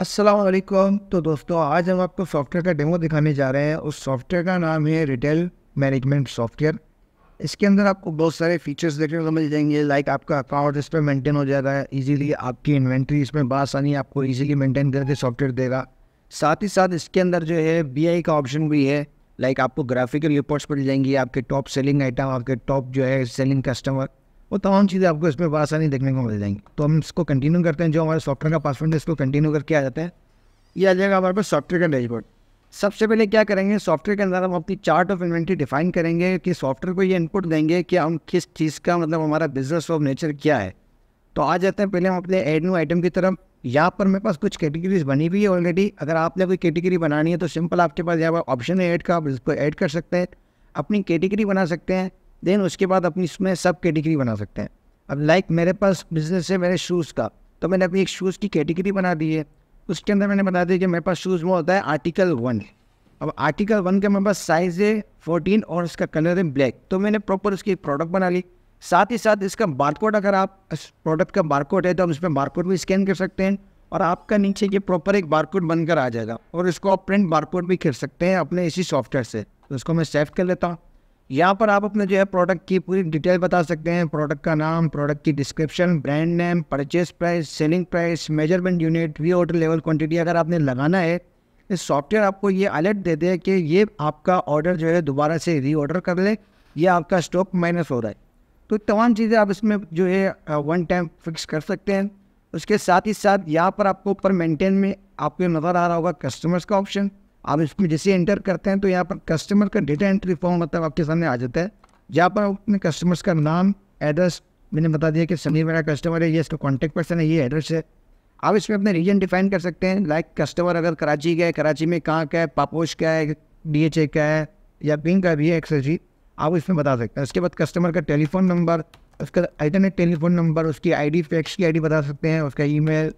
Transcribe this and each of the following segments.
असलकुम तो दोस्तों आज हम आपको सॉफ्टवेयर का डेमो दिखाने जा रहे हैं उस सॉफ्टवेयर का नाम है रिटेल मैनेजमेंट सॉफ्टवेयर इसके अंदर आपको बहुत सारे फीचर्स देखने को मिल जाएंगे लाइक आपका अकाउंट इस पर मेंटेन हो जाता है इजीली आपकी इन्वेंट्री इसमें बासानी आपको इजीली मेंटेन करके सॉफ्टवेयर देगा साथ ही साथ इसके अंदर जो है बी का ऑप्शन भी है लाइक आपको ग्राफिकल रिपोर्ट्स मिल जाएंगी आपके टॉप सेलिंग आइटम आपके टॉप जो है सेलिंग कस्टमर वो तमाम चीज़ें आपको इसमें बसानी देखने को मिल जाएंगी तो हम इसको कंटिन्यू करते हैं जो हमारे सॉफ्टवेयर का पासवर्ड है इसको कंटिन्यू करके आ जाते हैं ये आ जाएगा हमारे पास सॉफ्टवेयर का डैशबोर्ड सबसे पहले क्या करेंगे सॉफ्टवेयर के अंदर हम अपनी चार्ट ऑफ इन्वेंट्री डिफाइन करेंगे कि सॉफ्टवेयर को ये इनपुट देंगे कि हम किस चीज़ का मतलब हमारा बिजनेस ऑफ नेचर क्या है तो आ जाते हैं पहले हम अपने एड न्यू आइटम की तरफ यहाँ पर मेरे पास कुछ कैटेगरीज बनी हुई है ऑलरेडी अगर आपने कोई कैटेगरी बनानी है तो सिंपल आपके पास यहाँ पर ऑप्शन है ऐड का आप इसको ऐड कर सकते हैं अपनी कैटेगरी बना सकते हैं देन उसके बाद अपनी इसमें सब कैटेगरी बना सकते हैं अब लाइक मेरे पास बिजनेस है मेरे शूज़ का तो मैंने अपनी एक शूज़ की कैटेगरी बना दी है उसके अंदर मैंने बता दिया कि मेरे पास शूज़ में होता है आर्टिकल वन अब आर्टिकल वन का मेरे पास साइज़ है फोर्टीन और उसका कलर है ब्लैक तो मैंने प्रॉपर उसकी प्रोडक्ट बना ली साथ ही साथ इसका बारकोड अगर आप इस प्रोडक्ट का बारकोड है तो हम उसमें बारकोड भी स्कैन कर सकते हैं और आपका नीचे ये प्रॉपर एक बारकोड बनकर आ जाएगा और इसको आप प्रिंट बारकोड भी कर सकते हैं अपने इसी सॉफ्टवेयर से तो इसको मैं सेव कर लेता हूँ यहाँ पर आप अपने जो है प्रोडक्ट की पूरी डिटेल बता सकते हैं प्रोडक्ट का नाम प्रोडक्ट की description brand name purchase price selling price measurement unit वी ऑर्डर लेवल क्वांटिटी अगर आपने लगाना है इस सॉफ्टवेयर आपको ये अलर्ट दे दे कि ये आपका ऑर्डर जो है दोबारा से रीऑर्डर कर ले या आपका स्टॉक माइनस हो रहा है तो तमाम चीज़ें आप इसमें जो है वन टाइम फिक्स कर सकते हैं उसके साथ ही साथ यहाँ पर आपको ऊपर मेंटेन में आपको नज़र आ रहा होगा कस्टमर्स का ऑप्शन आप इसको जैसे एंटर करते हैं तो यहाँ पर कस्टमर का डेटा एंट्री फॉर्म मतलब आपके सामने आ जाता है जहाँ पर अपने कस्टमर्स का नाम एड्रेस मैंने बता दिया कि समीर मेरा कस्टमर है ये इसका कॉन्टैक्ट पर्सन है ये एड्रेस है आप इसमें अपने रीजन डिफाइन कर सकते हैं लाइक कस्टमर अगर कराची का है कराची में कहाँ का है पापोश का है डी एच ए का है या पिंक का भी है जी आप इसमें बता सकते हैं उसके बाद कस्टमर का टेलीफोन नंबर उसका अल्टरनेट टेलीफोन नंबर उसकी आई डी फैक्स की आई बता सकते हैं उसका ई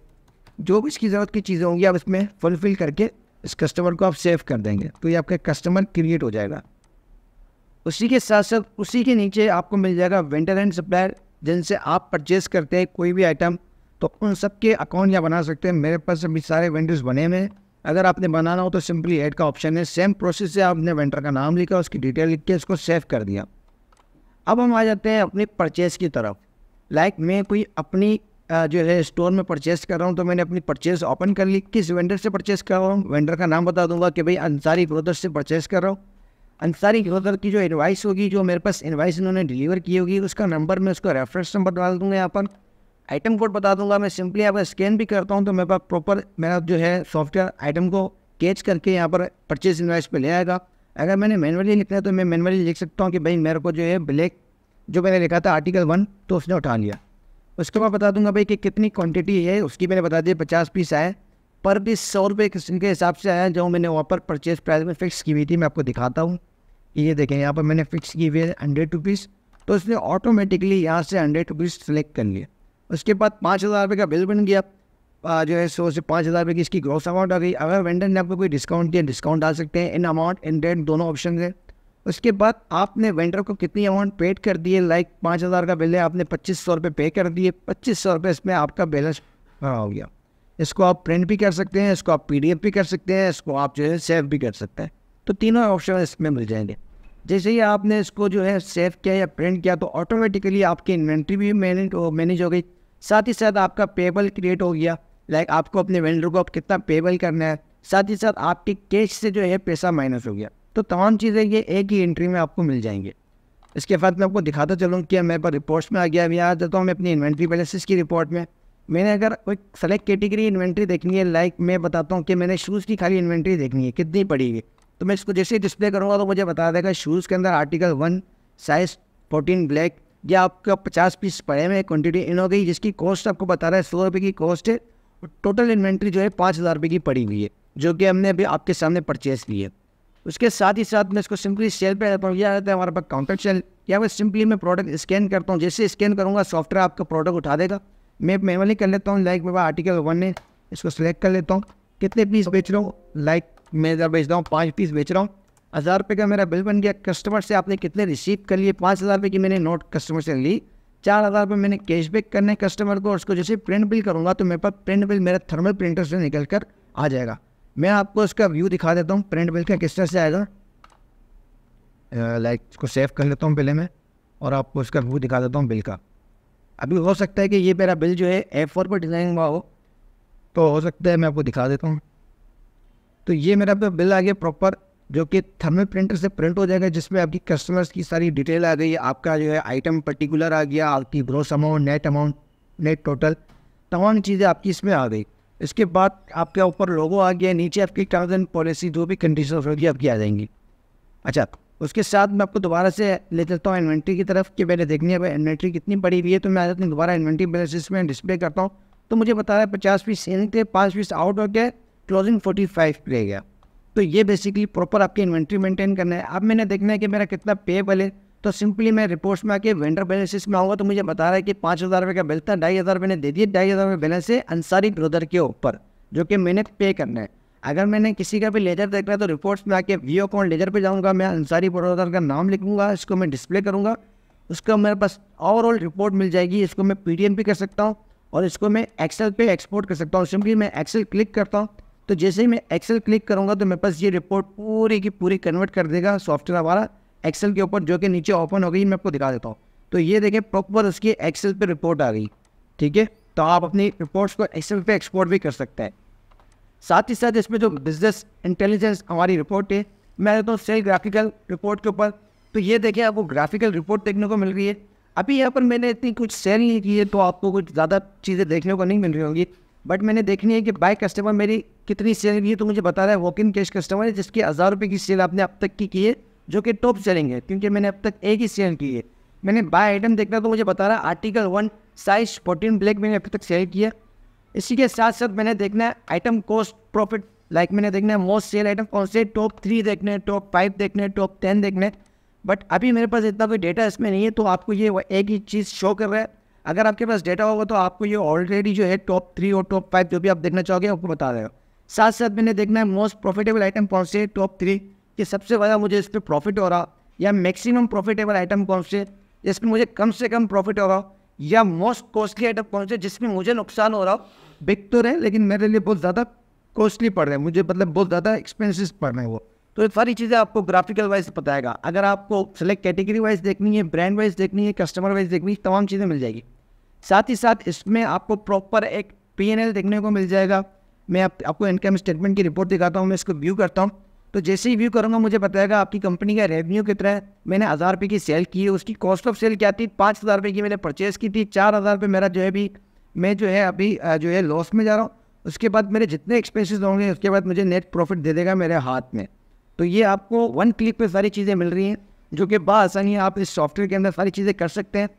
जो भी इसकी ज़रूरत की चीज़ें होंगी आप इसमें फुलफ़िल करके इस कस्टमर को आप सेव कर देंगे तो ये आपका कस्टमर क्रिएट हो जाएगा उसी के साथ साथ उसी के नीचे आपको मिल जाएगा वेंडर एंड सप्लायर जिनसे आप परचेज़ करते हैं कोई भी आइटम तो उन सब के अकाउंट यहाँ बना सकते हैं मेरे पास अभी सारे वेंडर्स बने हुए हैं अगर आपने बनाना हो तो सिंपली ऐड का ऑप्शन है सेम प्रोसेस से आपने वेंडर का नाम लिखा उसकी डिटेल लिख के उसको सेव कर दिया अब हम आ जाते हैं अपनी परचेज़ की तरफ लाइक like, मैं कोई अपनी जो है स्टोर में परचेस कर रहा हूँ तो मैंने अपनी परचेस ओपन कर ली किस वेंडर से परचेस कर रहा हूँ वेंडर का नाम बता दूंगा कि भाई अंसारी ग्रोदर से परचेस कर रहा हूँ अंसारी ग्रोदर की जो इन्वाइस होगी जो मेरे पास इन्वाइस इन्होंने डिलीवर की होगी उसका नंबर मैं उसका रेफरेंस नंबर डाल दूँगा यहाँ पर आइटम कोड बता दूंगा मैं सिंपली यहाँ पर स्कैन भी करता हूँ तो मेरे पास प्रॉपर मेरा जो है सॉफ्टवेयर आइटम को कैच करके यहाँ पर परचेज इन्वाइस पर ले आएगा अगर मैंने मैनुअली लिखना है तो मैं मैनुअली लिख सकता हूँ कि भाई मेरे को जो है ब्लैक जो मैंने लिखा था आर्टिकल वन तो उसने उठा लिया उसके बाद बता दूंगा भाई कि कितनी क्वांटिटी है उसकी मैंने बता दी पचास पीस आए पर पीस सौ रुपये के हिसाब से आया जो मैंने वहाँ पर परचेज प्राइस में फ़िक्स की हुई थी मैं आपको दिखाता हूँ ये देखें यहाँ पर मैंने फ़िक्स की हुई है हंड्रेड रुपीज़ तो उसने ऑटोमेटिकली यहाँ से हंड्रेड रुपीज़ सेलेक्ट कर लिया उसके बाद पाँच हज़ार रुपये का बिल बन गया आ, जो है सौ से पाँच हज़ार रुपये की इसकी ग्रॉस अमाउंट आ गई अगर वेंडर ने आपको कोई डिस्काउंट दिया डिस्काउंट डाल सकते हैं इन अमाउंट इन रेट दोनों ऑप्शन है उसके बाद आपने वेंडर को कितनी अमाउंट पेड कर दिए लाइक पाँच हज़ार का बिल है आपने पच्चीस सौ रुपये पे कर दिए पच्चीस सौ रुपये इसमें आपका बैलेंस भरा हो गया इसको आप प्रिंट भी कर सकते हैं इसको आप पी भी कर सकते हैं इसको आप जो है सेव भी कर सकते हैं तो तीनों ऑप्शन इसमें मिल जाएंगे जैसे ही आपने इसको जो है सेव किया या प्रिंट किया तो ऑटोमेटिकली आपकी इन्वेंट्री भी मैनेज मैनेज हो गई साथ ही साथ आपका पेबल क्रिएट हो गया लाइक आपको अपने वेंडर को कितना पेबल करना है साथ ही साथ आपके कैश से जो है पैसा माइनस हो गया तो तमाम चीज़ें ये एक ही एंट्री में आपको मिल जाएंगे इसके बाद मैं आपको दिखाता चलूँ कि मेरे पास रिपोर्ट्स में आ गया अभी आ जाता तो हूँ मैं अपनी इन्वेंट्री बैलेंसेस की रिपोर्ट में मैंने अगर कोई सेलेक्ट कैटेगरी इन्वेंट्री देखनी है लाइक मैं बताता हूँ कि मैंने शूज़ की खाली इन्वेंट्री देखनी है कितनी पड़ेगी तो मैं इसको जैसे डिस्प्ले करूँगा तो मुझे बता देगा शूज़ के अंदर article one size fourteen black या आपका पचास पीस पड़े हुए क्वान्टिटी इन हो गई जिसकी कॉस्ट आपको बता रहा है सौ रुपये की कॉस्ट है टोटल इन्वेंट्री जो है पाँच हज़ार रुपये की पड़ी हुई है जो कि हमने अभी आपके सामने परचेस की है उसके साथ ही साथ मैं इसको सिंपली सेल पर रहता हूँ रहता है हमारे पास काउंटर सेल या मैं सिंपली मैं प्रोडक्ट स्कैन करता हूँ जैसे स्कैन करूँगा सॉफ्टवेयर आपका प्रोडक्ट उठा देगा मैं मैनुअली कर लेता हूँ लाइक मेरे पास आर्टिकल वन है इसको सेलेक्ट कर लेता हूँ कितने पीस बेच रहा हूँ लाइक मैं इधर बेच रहा हूँ पाँच पीस बेच रहा हूँ हज़ार रुपये का मेरा बिल बन गया कस्टमर से आपने कितने रिसीव कर लिए पाँच हज़ार रुपये की मैंने नोट कस्टमर से ली चार हज़ार रुपये मैंने कैशबैक करने कस्टमर को और उसको जैसे प्रिंट बिल करूँगा तो मेरे पास प्रिंट बिल मेरा थर्मल प्रिंटर से निकल कर आ जाएगा मैं आपको इसका व्यू दिखा देता हूँ प्रिंट बिल का किस तरह से आएगा लाइक इसको सेव कर लेता हूँ पहले मैं और आपको इसका व्यू दिखा देता हूँ बिल का अभी हो सकता है कि ये मेरा बिल जो है एफ फोर पर डिज़ाइन हुआ हो तो हो सकता है मैं आपको दिखा देता हूँ तो ये मेरा बिल आ गया प्रॉपर जो कि थर्मल प्रिंटर से प्रिंट हो जाएगा जिसमें आपकी कस्टमर्स की सारी डिटेल आ गई आपका जो है आइटम पर्टिकुलर आ गया आपकी gross amount net amount net total तमाम चीज़ें आपकी इसमें आ गई इसके बाद आपके ऊपर लोगो आ गया नीचे आपकी टर्म्स एंड पॉलिसी जो भी कंडीशन होगी आपकी आ जाएंगी अच्छा उसके साथ मैं आपको दोबारा से ले चलता हूँ इन्वेंट्री की तरफ कि मैंने देखनी है इन्वेंट्री कितनी बड़ी हुई है तो मैं आ जाता हूँ दोबारा इन्वेंट्री बैलेंसिस में डिस्प्ले करता हूँ तो मुझे बता रहा है पचास पीस इन थे पाँच पीस आउट हो गया क्लोजिंग फोर्टी फाइव रह गया तो ये बेसिकली प्रॉपर आपकी इन्वेंट्री मेंटेन करना है अब मैंने देखना है कि मेरा कितना पेबल है तो सिंपली मैं रिपोर्ट्स में आके वेंडर बैलेंसेस में आऊँगा तो मुझे बता रहा है कि पाँच हज़ार रुपये का बिल था ढाई हज़ार मैंने दे दिए ढाई हज़ार रुपये बैलेंस है अंसारी ब्रदर के ऊपर जो कि मैंने पे करना है अगर मैंने किसी का भी लेजर देखना है तो रिपोर्ट्स में आके वी अकाउंट लेजर पर जाऊँगा मैं अंसारी ब्रदर का नाम लिखूंगा इसको मैं डिस्प्ले करूँगा उसका मेरे पास ओवरऑल रिपोर्ट मिल जाएगी इसको मैं पी भी कर सकता हूँ और इसको मैं एक्सेल पे एक्सपोर्ट कर सकता हूँ सिंपली मैं एक्सेल क्लिक करता हूँ तो जैसे ही मैं एक्सेल क्लिक करूँगा तो मेरे पास ये रिपोर्ट पूरी की पूरी कन्वर्ट कर देगा सॉफ्टवेयर हमारा एक्सेल के ऊपर जो कि नीचे ओपन हो गई मैं आपको दिखा देता हूँ तो ये देखें प्रॉपर उसकी एक्सेल पर रिपोर्ट आ गई ठीक है तो आप अपनी रिपोर्ट्स को एक्सेल पे एक्सपोर्ट भी कर सकते हैं साथ ही साथ इसमें जो बिज़नेस इंटेलिजेंस हमारी रिपोर्ट है मैं देता हूँ सेल ग्राफिकल रिपोर्ट के ऊपर तो ये देखें आपको ग्राफिकल रिपोर्ट देखने को मिल रही है अभी यहाँ पर मैंने इतनी कुछ सेल नहीं की है तो आपको कुछ ज़्यादा चीज़ें देखने को नहीं मिल रही होंगी बट मैंने देखनी है कि बाय कस्टमर मेरी कितनी सेल की है तो मुझे बता रहा है वॉक इन कैश कस्टमर है जिसकी हज़ार रुपये की सेल आपने अब तक की की है जो कि टॉप सेलिंग है क्योंकि मैंने अब तक एक ही सेल की है मैंने बाय आइटम देखना तो मुझे बता रहा article one size fourteen black मैंने अभी तक सेल किया इसी के साथ साथ मैंने देखना है आइटम कॉस्ट प्रॉफिट लाइक मैंने देखना है मोस्ट सेल आइटम कौन से टॉप थ्री देखने टॉप फाइव देखने टॉप टेन देखने बट अभी मेरे पास इतना कोई डेटा इसमें नहीं है तो आपको ये एक ही चीज़ शो कर रहा है अगर आपके पास डेटा होगा तो आपको ये ऑलरेडी जो है टॉप थ्री और टॉप फाइव जो भी आप देखना चाहोगे आपको बता रहे हो साथ साथ मैंने देखना है मोस्ट प्रॉफिटेबल आइटम कौन से टॉप थ्री कि सबसे ज़्यादा मुझे इस पर प्रॉफिट हो रहा या मैक्सिमम प्रॉफिटेबल आइटम कौन से जिसमें मुझे कम से कम प्रॉफिट हो रहा या मोस्ट कॉस्टली आइटम कौन से जिसमें मुझे नुकसान हो रहा बिक तो रहे लेकिन मेरे लिए बहुत ज़्यादा कॉस्टली पड़ रहे हैं मुझे मतलब बहुत ज़्यादा एक्सपेंसिस पड़ रहे हैं वो तो ये सारी चीज़ें आपको ग्राफिकल वाइज बताएगा अगर आपको सेलेक्ट कैटेगरी वाइज देखनी है ब्रांड वाइज देखनी है कस्टमर वाइज देखनी है तमाम चीज़ें मिल जाएगी साथ ही साथ इसमें आपको प्रॉपर एक पी देखने को मिल जाएगा मैं आप, आपको इनकम स्टेटमेंट की रिपोर्ट दिखाता हूँ मैं इसको व्यू करता हूँ तो जैसे ही व्यू करूँगा मुझे बताएगा आपकी कंपनी का रेवेन्यू कितना है मैंने हज़ार रुपये की सेल की है उसकी कॉस्ट ऑफ सेल क्या थी पाँच हज़ार रुपये की मैंने परचेज़ की थी चार हज़ार रुपये मेरा जो है अभी मैं जो है अभी जो है लॉस में जा रहा हूँ उसके बाद मेरे जितने एक्सपेंसेस होंगे उसके बाद मुझे नेट प्रॉफिट दे देगा मेरे हाथ में तो ये आपको वन क्लिक पर सारी चीज़ें मिल रही हैं जो कि है आप इस सॉफ्टवेयर के अंदर सारी चीज़ें कर सकते हैं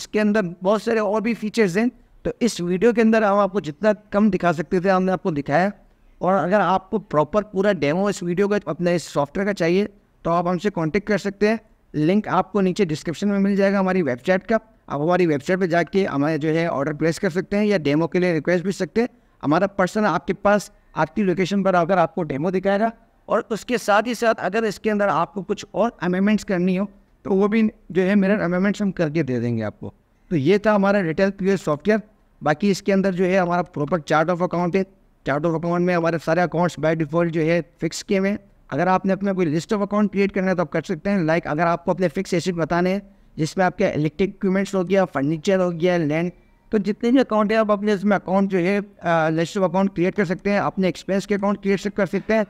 इसके अंदर बहुत सारे और भी फीचर्स हैं तो इस वीडियो के अंदर हम आपको जितना कम दिखा सकते थे हमने आपको दिखाया और अगर आपको प्रॉपर पूरा डेमो इस वीडियो का अपने इस सॉफ्टवेयर का चाहिए तो आप हमसे कॉन्टेक्ट कर सकते हैं लिंक आपको नीचे डिस्क्रिप्शन में मिल जाएगा हमारी वेबसाइट का आप हमारी वेबसाइट पर जाके हमारे जो है ऑर्डर प्लेस कर सकते हैं या डेमो के लिए रिक्वेस्ट भी सकते हैं हमारा पर्सन आपके पास आपकी लोकेशन पर अगर आपको डेमो दिखाएगा और उसके साथ ही साथ अगर इसके अंदर आपको कुछ और अमेंडमेंट्स करनी हो तो वो भी जो है मेरे अमेंडमेंट्स हम करके दे देंगे आपको तो ये था हमारा रिटेल पी सॉफ्टवेयर बाकी इसके अंदर जो है हमारा प्रॉपर चार्ट ऑफ अकाउंट है चार्ट ऑफ अकाउंट में हमारे सारे अकाउंट्स बाय डिफॉल्ट जो है फिक्स किए हुए हैं अगर आपने अपना कोई लिस्ट ऑफ अकाउंट क्रिएट करना है तो आप कर सकते हैं लाइक अगर आपको अपने फिक्स एसेट बताने हैं जिसमें आपके इलेक्ट्रिक इक्विपमेंट्स हो गया फर्नीचर हो गया लैंड तो जितने भी अकाउंट है आप अपने इसमें अकाउंट जो है लिस्ट ऑफ अकाउंट क्रिएट कर सकते हैं अपने एक्सपेंस के अकाउंट क्रिएट कर सकते हैं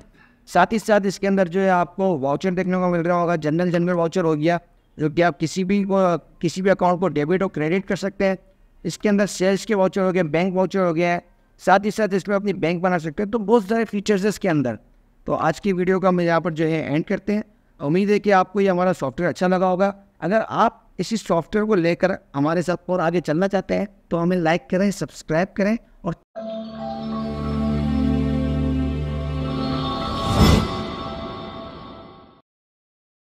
साथ ही साथ इसके अंदर जो है आपको वाउचर देखने को मिल रहा होगा जनरल जनरल वाउचर हो गया जो कि आप किसी भी किसी भी अकाउंट को डेबिट और क्रेडिट कर सकते हैं इसके अंदर सेल्स के वाउचर हो गए बैंक वाउचर हो गया साथ ही साथ इसमें अपनी बैंक बना सकते हैं तो बहुत सारे फीचर्स है इसके अंदर तो आज की वीडियो का हम यहाँ पर जो है एंड करते हैं उम्मीद है कि आपको ये हमारा सॉफ्टवेयर अच्छा लगा होगा अगर आप इसी सॉफ्टवेयर को लेकर हमारे साथ और आगे चलना चाहते हैं तो हमें लाइक करें सब्सक्राइब करें और